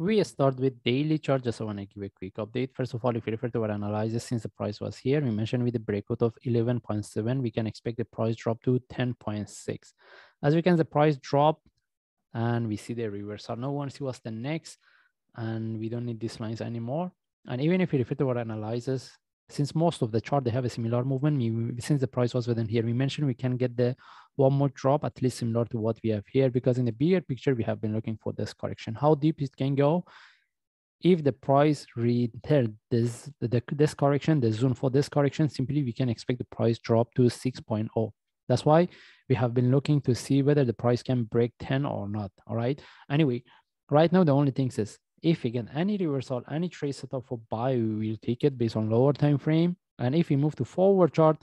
We start with daily charges. So I want to give a quick update. First of all, if you refer to our analysis, since the price was here, we mentioned with the breakout of 11.7, we can expect the price drop to 10.6. As we can, the price drop and we see the reversal. Now one see what's the next and we don't need these lines anymore. And even if we refer to our analysis, since most of the chart they have a similar movement, since the price was within here, we mentioned we can get the one more drop at least similar to what we have here because in the bigger picture we have been looking for this correction. How deep it can go? If the price returned this the, this correction, the zone for this correction, simply we can expect the price drop to 6.0. That's why we have been looking to see whether the price can break 10 or not. All right. Anyway, right now the only thing is if we get any reversal, any trade setup for buy, we will take it based on lower time frame. And if we move to forward chart,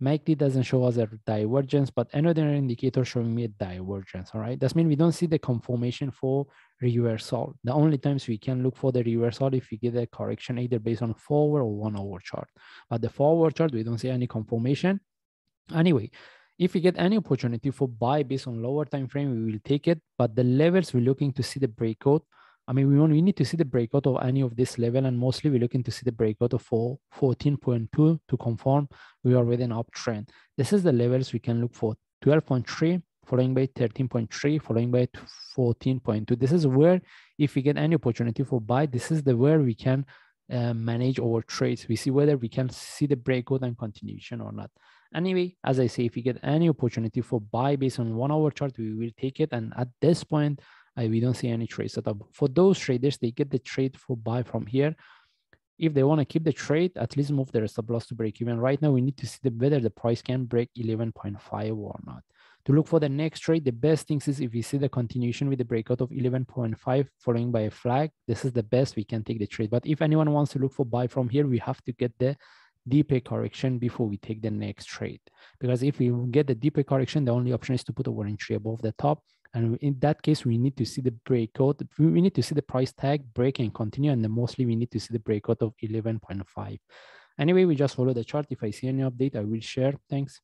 MACD doesn't show us a divergence, but another indicator showing me a divergence, all right? That means we don't see the confirmation for reversal. The only times we can look for the reversal if we get a correction either based on forward or one hour chart. But the forward chart, we don't see any confirmation. Anyway, if we get any opportunity for buy based on lower time frame, we will take it, but the levels we're looking to see the breakout I mean, we, want, we need to see the breakout of any of this level, and mostly we're looking to see the breakout of 14.2 to confirm we are within uptrend. This is the levels we can look for, 12.3, following by 13.3, following by 14.2. This is where, if we get any opportunity for buy, this is the where we can uh, manage our trades. We see whether we can see the breakout and continuation or not. Anyway, as I say, if we get any opportunity for buy based on one hour chart, we will take it. And at this point, we don't see any trade setup. For those traders, they get the trade for buy from here. If they want to keep the trade, at least move their stop loss to break even. Right now, we need to see the whether the price can break 11.5 or not. To look for the next trade, the best thing is if we see the continuation with the breakout of 11.5 following by a flag, this is the best we can take the trade. But if anyone wants to look for buy from here, we have to get the deeper correction before we take the next trade. Because if we get the deeper correction, the only option is to put a warning tree above the top. And in that case, we need to see the breakout. We need to see the price tag break and continue. And mostly we need to see the breakout of 11.5. Anyway, we just follow the chart. If I see any update, I will share. Thanks.